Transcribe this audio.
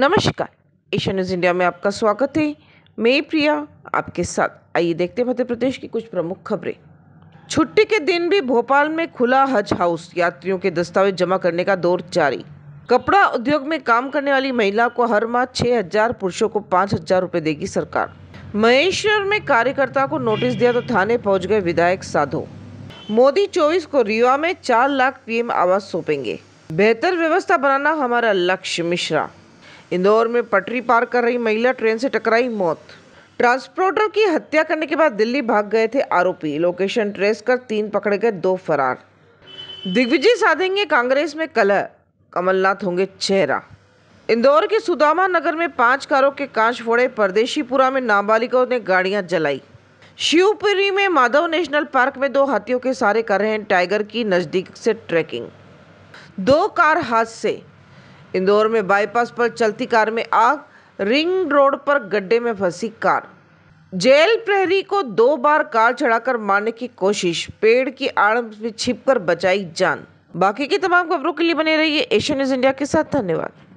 नमस्कार Asia news India में आपका स्वागत है मैं प्रिया आपके साथ आइए देखते मध्य प्रदेश की कुछ प्रमुख खबरें छुट्टी के दिन भी भोपाल में खुला हज हाउस यात्रियों के दस्तावेज जमा करने का दौर जारी कपड़ा उद्योग में काम करने वाली महिला को हर माह छह हजार पुरुषों को पाँच हजार रूपए देगी सरकार महेश्वर में कार्यकर्ता को नोटिस दिया तो थाने पहुंच गए विधायक साधो मोदी चौबीस को रीवा में चार लाख पीएम आवास सौंपेंगे बेहतर व्यवस्था बनाना हमारा लक्ष्य मिश्रा इंदौर में पटरी पार कर रही महिला ट्रेन से टकराई मौत ट्रांसपोर्टर की हत्या करने के बाद दिल्ली भाग गए थे आरोपी लोकेशन ट्रेस कर तीन पकड़े गए दो फरार दिग्विजय साधेंगे कांग्रेस में कलह कमलनाथ होंगे चेहरा इंदौर के सुदामा नगर में पांच कारों के कांच फोड़े परदेशीपुरा में नाबालिगों ने गाड़ियां जलाई शिवपुरी में माधव नेशनल पार्क में दो हाथियों के सारे कर रहे हैं टाइगर की नज़दीक से ट्रैकिंग दो कार हादसे इंदौर में बाईपास पर चलती कार में आग रिंग रोड पर गड्ढे में फंसी कार जेल प्रहरी को दो बार कार चढ़ाकर मारने की कोशिश पेड़ की आड़ में छिपकर बचाई जान बाकी की तमाम खबरों के लिए बने रहिए एशिया न्यूज इंडिया के साथ धन्यवाद